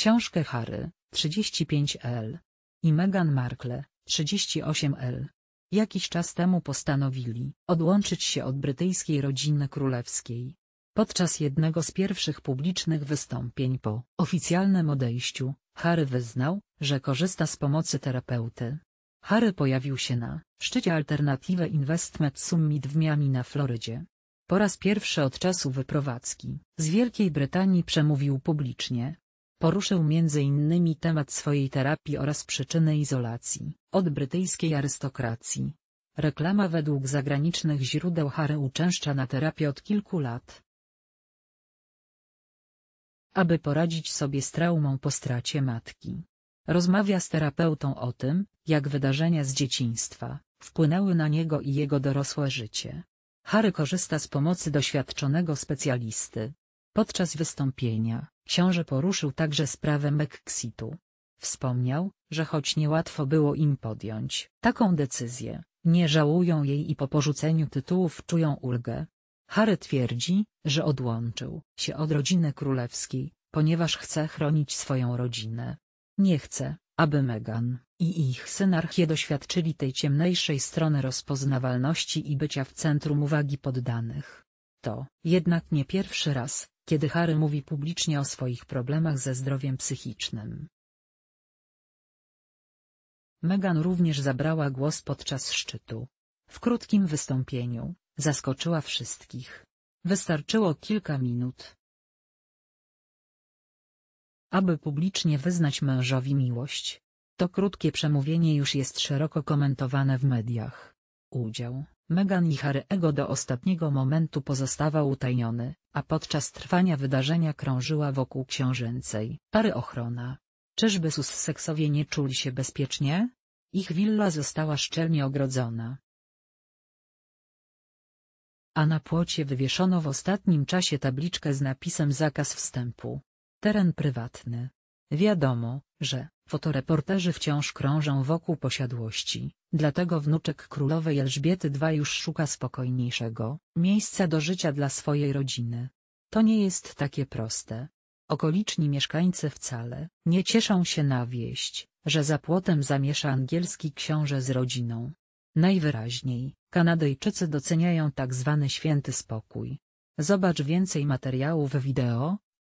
Książkę Harry, 35L. I Meghan Markle, 38L. Jakiś czas temu postanowili odłączyć się od brytyjskiej rodziny królewskiej. Podczas jednego z pierwszych publicznych wystąpień po oficjalnym odejściu, Harry wyznał, że korzysta z pomocy terapeuty. Harry pojawił się na szczycie Alternative Investment Summit w Miami na Florydzie. Po raz pierwszy od czasu wyprowadzki z Wielkiej Brytanii przemówił publicznie, Poruszył między innymi temat swojej terapii oraz przyczyny izolacji od brytyjskiej arystokracji. Reklama według zagranicznych źródeł Harry uczęszcza na terapię od kilku lat. Aby poradzić sobie z traumą po stracie matki. Rozmawia z terapeutą o tym, jak wydarzenia z dzieciństwa wpłynęły na niego i jego dorosłe życie. Harry korzysta z pomocy doświadczonego specjalisty. Podczas wystąpienia Książę poruszył także sprawę meksitu. Wspomniał, że choć niełatwo było im podjąć taką decyzję, nie żałują jej i po porzuceniu tytułów czują ulgę. Harry twierdzi, że odłączył się od rodziny królewskiej, ponieważ chce chronić swoją rodzinę. Nie chce, aby Meghan i ich synarchie doświadczyli tej ciemniejszej strony rozpoznawalności i bycia w centrum uwagi poddanych. To jednak nie pierwszy raz, kiedy Harry mówi publicznie o swoich problemach ze zdrowiem psychicznym. Meghan również zabrała głos podczas szczytu. W krótkim wystąpieniu, zaskoczyła wszystkich. Wystarczyło kilka minut. Aby publicznie wyznać mężowi miłość. To krótkie przemówienie już jest szeroko komentowane w mediach. Udział Meghan i Harry'ego do ostatniego momentu pozostawał utajniony, a podczas trwania wydarzenia krążyła wokół książęcej pary ochrona. Czyżby Sussexowie nie czuli się bezpiecznie? Ich willa została szczelnie ogrodzona. A na płocie wywieszono w ostatnim czasie tabliczkę z napisem zakaz wstępu. Teren prywatny. Wiadomo, że Fotoreporterzy wciąż krążą wokół posiadłości, dlatego wnuczek królowej Elżbiety II już szuka spokojniejszego miejsca do życia dla swojej rodziny. To nie jest takie proste. Okoliczni mieszkańcy wcale nie cieszą się na wieść, że za płotem zamiesza angielski książę z rodziną. Najwyraźniej, Kanadyjczycy doceniają tak zwany święty spokój. Zobacz więcej materiałów wideo,